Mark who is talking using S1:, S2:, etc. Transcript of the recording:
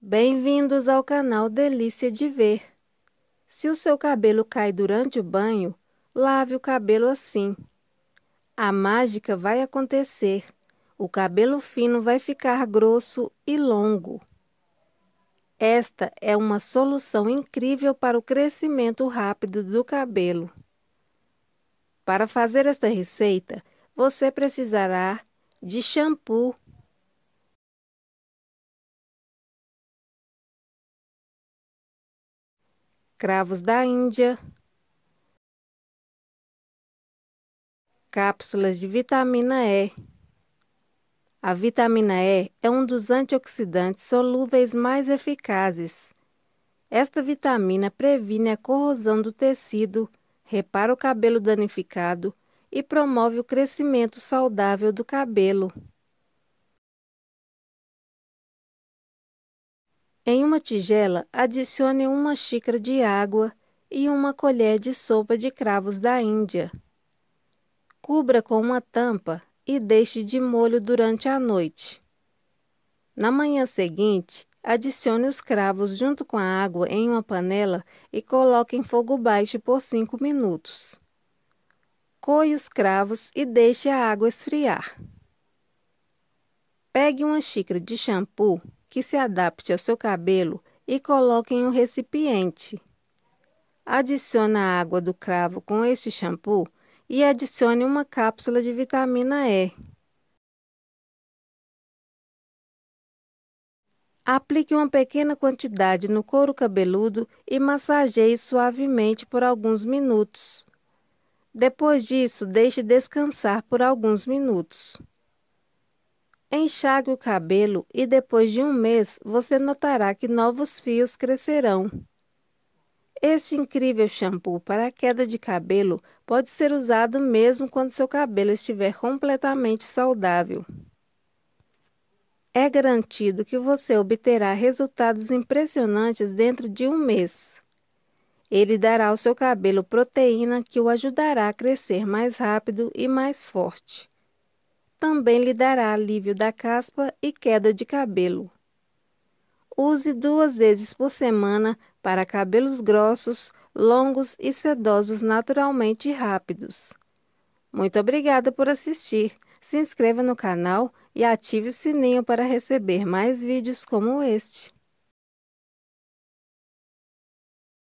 S1: Bem-vindos ao canal Delícia de Ver. Se o seu cabelo cai durante o banho, lave o cabelo assim. A mágica vai acontecer. O cabelo fino vai ficar grosso e longo. Esta é uma solução incrível para o crescimento rápido do cabelo. Para fazer esta receita, você precisará de shampoo cravos da Índia, cápsulas de vitamina E. A vitamina E é um dos antioxidantes solúveis mais eficazes. Esta vitamina previne a corrosão do tecido, repara o cabelo danificado e promove o crescimento saudável do cabelo. Em uma tigela, adicione uma xícara de água e uma colher de sopa de cravos da Índia. Cubra com uma tampa e deixe de molho durante a noite. Na manhã seguinte, adicione os cravos junto com a água em uma panela e coloque em fogo baixo por 5 minutos. Coe os cravos e deixe a água esfriar. Pegue uma xícara de shampoo que se adapte ao seu cabelo e coloque em um recipiente. Adicione a água do cravo com este shampoo e adicione uma cápsula de vitamina E. Aplique uma pequena quantidade no couro cabeludo e massageie suavemente por alguns minutos. Depois disso, deixe descansar por alguns minutos. Enxague o cabelo e depois de um mês você notará que novos fios crescerão. Este incrível shampoo para queda de cabelo pode ser usado mesmo quando seu cabelo estiver completamente saudável. É garantido que você obterá resultados impressionantes dentro de um mês. Ele dará ao seu cabelo proteína que o ajudará a crescer mais rápido e mais forte também lhe dará alívio da caspa e queda de cabelo. Use duas vezes por semana para cabelos grossos, longos e sedosos naturalmente rápidos. Muito obrigada por assistir. Se inscreva no canal e ative o sininho para receber mais vídeos como este.